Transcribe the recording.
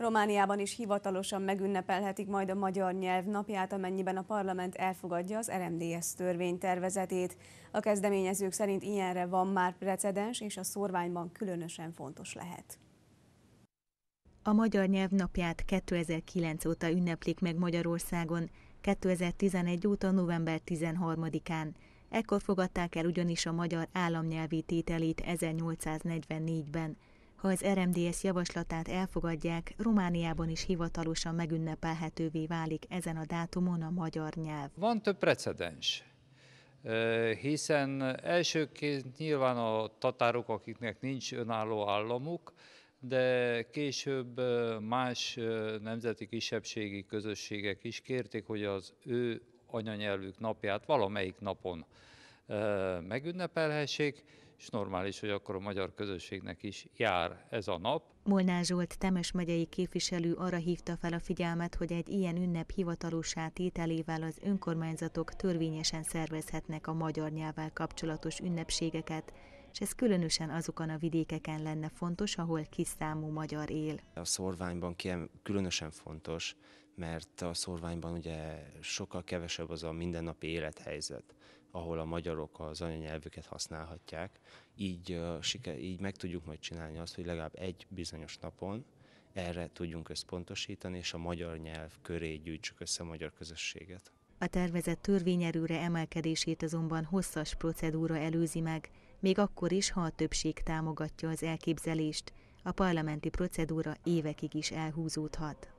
Romániában is hivatalosan megünnepelhetik majd a Magyar Nyelv napját, amennyiben a parlament elfogadja az RMDS törvénytervezetét. A kezdeményezők szerint ilyenre van már precedens, és a szorványban különösen fontos lehet. A Magyar Nyelv napját 2009 óta ünneplik meg Magyarországon, 2011 óta november 13-án. Ekkor fogadták el ugyanis a magyar államnyelvi tételét 1844-ben. Ha az RMDS javaslatát elfogadják, Romániában is hivatalosan megünnepelhetővé válik ezen a dátumon a magyar nyelv. Van több precedens, hiszen elsőként nyilván a tatárok, akiknek nincs önálló államuk, de később más nemzeti kisebbségi közösségek is kérték, hogy az ő anyanyelvük napját valamelyik napon megünnepelhessék, és normális, hogy akkor a magyar közösségnek is jár ez a nap. Molnár Zsolt Temes megyei képviselő arra hívta fel a figyelmet, hogy egy ilyen ünnep hivatalossá tételével az önkormányzatok törvényesen szervezhetnek a magyar nyelvvel kapcsolatos ünnepségeket, és ez különösen azokon a vidékeken lenne fontos, ahol kis számú magyar él. A szorványban különösen fontos, mert a szorványban ugye sokkal kevesebb az a mindennapi élethelyzet, ahol a magyarok az anyanyelvüket használhatják. Így, így meg tudjuk majd csinálni azt, hogy legalább egy bizonyos napon erre tudjunk összpontosítani, és a magyar nyelv köré gyűjtsük össze a magyar közösséget. A tervezett törvényerőre emelkedését azonban hosszas procedúra előzi meg, még akkor is, ha a többség támogatja az elképzelést, a parlamenti procedúra évekig is elhúzódhat.